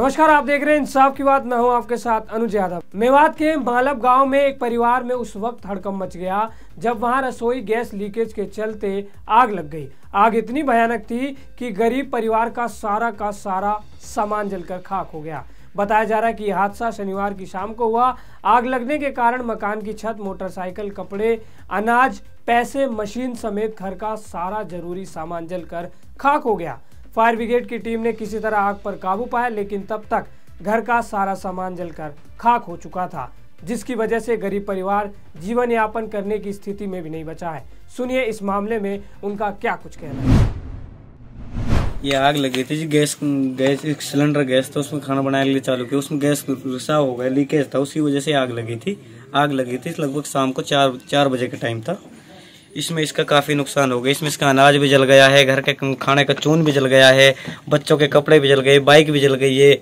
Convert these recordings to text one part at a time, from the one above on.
नमस्कार आप देख रहे हैं इंसाफ की बात मैं हूं आपके साथ अनुज यादव मेवात के मालव गांव में एक परिवार में उस वक्त हड़कम मच गया जब वहां रसोई गैस लीकेज के चलते आग लग गई आग इतनी भयानक थी कि गरीब परिवार का सारा का सारा सामान जलकर खाक हो गया बताया जा रहा है कि यह हादसा शनिवार की शाम को हुआ आग लगने के कारण मकान की छत मोटरसाइकिल कपड़े अनाज पैसे मशीन समेत घर का सारा जरूरी सामान जलकर खाक हो गया फायर ब्रिगेड की टीम ने किसी तरह आग पर काबू पाया लेकिन तब तक घर का सारा सामान जलकर खाक हो चुका था जिसकी वजह से गरीब परिवार जीवन यापन करने की स्थिति में भी नहीं बचा है सुनिए इस मामले में उनका क्या कुछ कहना है ये आग लगी थी जी गैस गैस एक सिलेंडर गैस था उसमें खाना बनाने के लिए चालू किया उसमें गैस रिसाव हो गया लीकेज था उसी वजह से आग लगी थी आग लगी थी लगभग शाम को चार चार बजे का टाइम था इसमें इसका काफ़ी नुकसान हो गया इसमें इसका अनाज भी जल गया है घर के खाने का चून भी जल गया है बच्चों के कपड़े भी जल गए बाइक भी जल गई है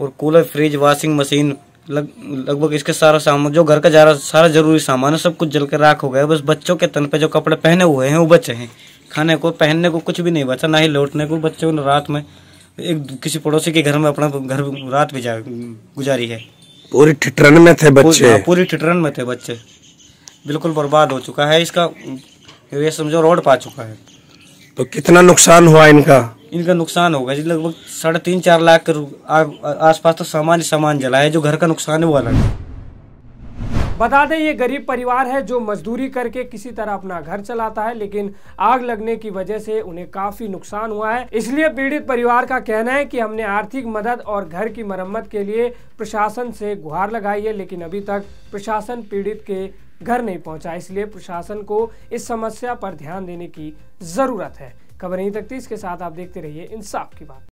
और कूलर फ्रिज वॉशिंग मशीन लग लगभग इसके सारा सामान जो घर का जा रहा सारा जरूरी सामान है सब कुछ जल कर राख हो गया बस बच्चों के तन पे जो कपड़े पहने हुए हैं वो बचे हैं खाने को पहनने को कुछ भी नहीं बचा ना ही लौटने को बच्चों ने रात में एक किसी पड़ोसी के घर में अपना घर रात भी गुजारी है पूरी ठिटरन हाँ, में थे बच्चे पूरी ठिटरन में थे बच्चे बिल्कुल बर्बाद हो चुका है इसका ये समझो रोड पा चुका है तो कितना नुकसान हुआ इनका इनका नुकसान होगा जी लगभग साढ़े तीन चार लाख के पास तो सामान सामान जला है जो घर का नुकसान है वो अलग बता दें ये गरीब परिवार है जो मजदूरी करके किसी तरह अपना घर चलाता है लेकिन आग लगने की वजह से उन्हें काफी नुकसान हुआ है इसलिए पीड़ित परिवार का कहना है कि हमने आर्थिक मदद और घर की मरम्मत के लिए प्रशासन से गुहार लगाई है लेकिन अभी तक प्रशासन पीड़ित के घर नहीं पहुंचा इसलिए प्रशासन को इस समस्या पर ध्यान देने की ज़रूरत है खबर यहीं तक थी इसके साथ आप देखते रहिए इंसाफ की बात